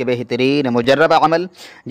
के बेहतरीन मुजरब अमल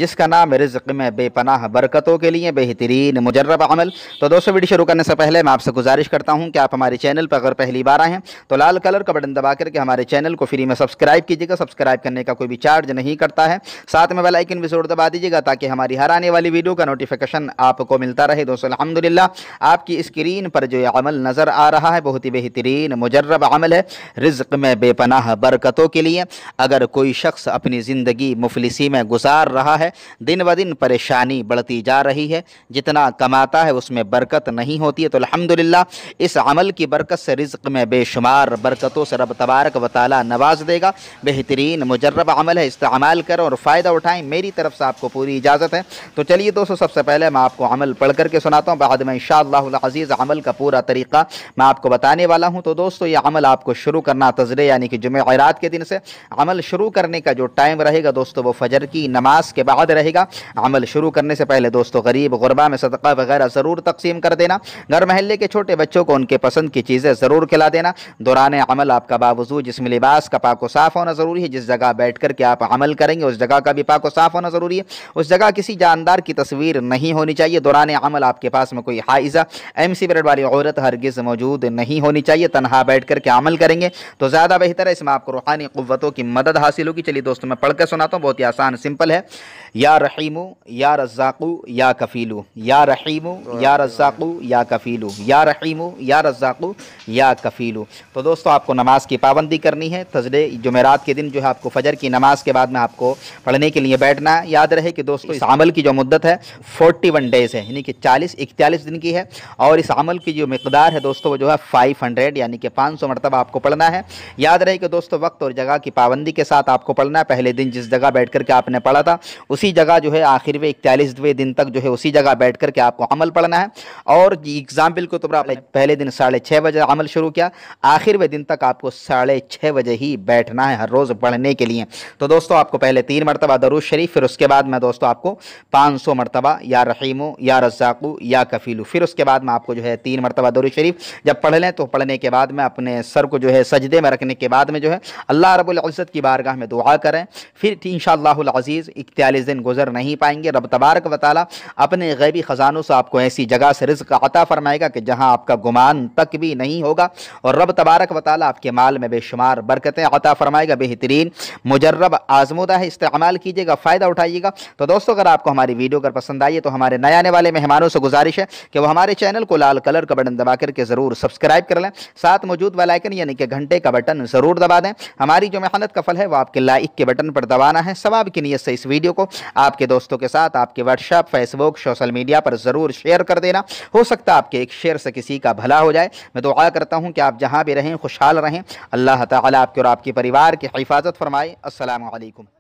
जिसका नाम रिज़ में बेपनाह बरकतों के लिए बेहतरीन मुजरब अमल तो दोस्तों वीडियो शुरू करने से पहले मैं आपसे गुजारिश करता हूँ कि आप हमारे चैनल पर अगर पहली बार आएँ तो लाल कलर का बटन दबा करके हमारे चैनल को फ्री में सब्सक्राइब कीजिएगा सब्सक्राइब करने का कोई भी चार्ज नहीं करता है साथ में बेलाइकन भी जोर दबा दीजिएगा ताकि हमारी हर आने वाली वीडियो का नोटिफिकेशन आपको मिलता रहे दोस्तों अलहमदिल्ला आपकी स्क्रीन पर जो अमल नज़र आ रहा है बहुत ही बेहतरीन मुजरब अमल है रिज़ में बेपनाह बरकतों के लिए अगर कोई शख्स अपनी ज़िंदगी ज़िंदगी मुफलिसी में गुजार रहा है दिन ब दिन परेशानी बढ़ती जा रही है जितना कमाता है उसमें बरकत नहीं होती है तो अलहमदिल्ला इस अमल की बरकत से रिज्क में बेशुमार बरकतों से रब तबारक व नवाज देगा बेहतरीन मुजरब अमल है इस्तेमाल करें और फ़ायदा उठाएँ मेरी तरफ से आपको पूरी इजाज़त है तो चलिए दोस्तों सबसे पहले मैं आपको अमल पढ़ करके सुनाता हूँ बाद में इन शज़ीज़ अमल का पूरा तरीका मैं आपको बताने वाला हूँ तो दोस्तों ये अमल आपको शुरू करना तजरे यानी कि जुमे के दिन से अमल शुरू करने का जो टाइम रहेगा दोस्तों वो फजर की नमाज के बाद रहेगा अमल शुरू करने से पहले दोस्तों गरीब गुरबा में सदका वगैरह ज़रूर तकसीम कर देना घर महल्ले के छोटे बच्चों को उनके पसंद की चीज़ें ज़रूर खिला देना दौरान अमल आपका बावजूद जिसम लिबास का पाको साफ़ होना ज़रूरी है जिस जगह बैठ करके आप अमल करेंगे उस जगह का भी पाको साफ़ होना ज़रूरी है उस जगह किसी जानदार की तस्वीर नहीं होनी चाहिए दौरान अमल आपके पास में कोई हाइजा एम सी वाली औरत हरगिज़ मौजूद नहीं होनी चाहिए तनहा बैठ करके अमल करेंगे तो ज़्यादा बेहतर है इसमें आपको रूहानी क़वतों की मदद हासिल होगी चलिए दोस्तों पढ़ा के सुनाता हूँ बहुत ही आसान सिंपल है या रहीमू या रज़ाकू या कफ़ीलू या रहीमू या रज़ाकू या कफ़ीलू या रहीमू या रज़ाकू या कफ़ीलू तो दोस्तों आपको नमाज़ की पाबंदी करनी है तजरे जुमेरात के दिन जो है आपको फ़जर की नमाज़ के बाद में आपको पढ़ने के लिए बैठना है याद रहे कि दोस्तों इस अमल की जो मुद्दत है फोर्टी वन डेज़ है यानी कि चालीस इकतालीस दिन की है और इस अमल की जो मकदार है दोस्तों वो जो है फ़ाइव हंड्रेड यानी कि पाँच सौ मरतबा आपको पढ़ना है याद रहे कि दोस्तों वक्त और जगह की पाबंदी के साथ आपको पढ़ना है पहले दिन जिस जगह बैठ करके आपने पढ़ा था उसी जगह जो है आखिरवें इकतालीसवें दिन तक जो है उसी जगह बैठ करके आपको अमल पढ़ना है और एग्ज़ाम्पल को तुम्हारा पहले दिन साढ़े छः बजे अमल शुरू किया आखिरवें दिन तक आपको साढ़े छः बजे ही बैठना है हर रोज़ पढ़ने के लिए तो दोस्तों आपको पहले तीन मरतबा दरुज शरीफ फिर उसके बाद मैं दोस्तों आपको पाँच सौ मरतबा या रहीमो या रजाकू या कफीलू फिर उसके बाद मैं आपको जो है तीन मरतबा दरुज शरीफ जब पढ़ लें तो पढ़ने के बाद में अपने सर को जो है सजदे में रखने के बाद में जो है अल्लाह रबुल्ज़त की बारगाह में दुआ करें फिर इन शज़ीज़ इकतालीस दिन गुजर नहीं पाएंगे रब तबारक वाली अपने गैबी ख़जानों से आपको ऐसी जगह से रिज्क अता फ़रमाएगा कि जहाँ आपका गुमान तक भी नहीं होगा और रब तबारक वाली आपके माल में बेशुमार बरकतें अता फ़रमाएगा बेहतरीन मुजरब आज़मदा है इस्तेमाल कीजिएगा फ़ायदा उठाइएगा तो दोस्तों अगर आपको हमारी वीडियो अगर पसंद आई है तो हमारे नए आने वाले मेहमानों से गुजारिश है कि वो हमारे चैनल को लाल कलर का बटन दबा करके ज़रूर सब्सक्राइब कर लें साथ मौजूद वालाइकन यानी कि घंटे का बटन ज़रूर दबा दें हमारी जो मेहनत का फल है वो आपके लाइक के बटन पर दबाना है सवाब की नीयत से इस वीडियो को आपके दोस्तों के साथ आपके व्हाट्सअप फेसबुक सोशल मीडिया पर ज़रूर शेयर कर देना हो सकता है आपके एक शेयर से किसी का भला हो जाए मैं दुआ करता हूँ कि आप जहाँ भी रहें खुशहाल रहें अल्लाह ताला आपके और आपके परिवार की हिफाजत फरमाए असलकम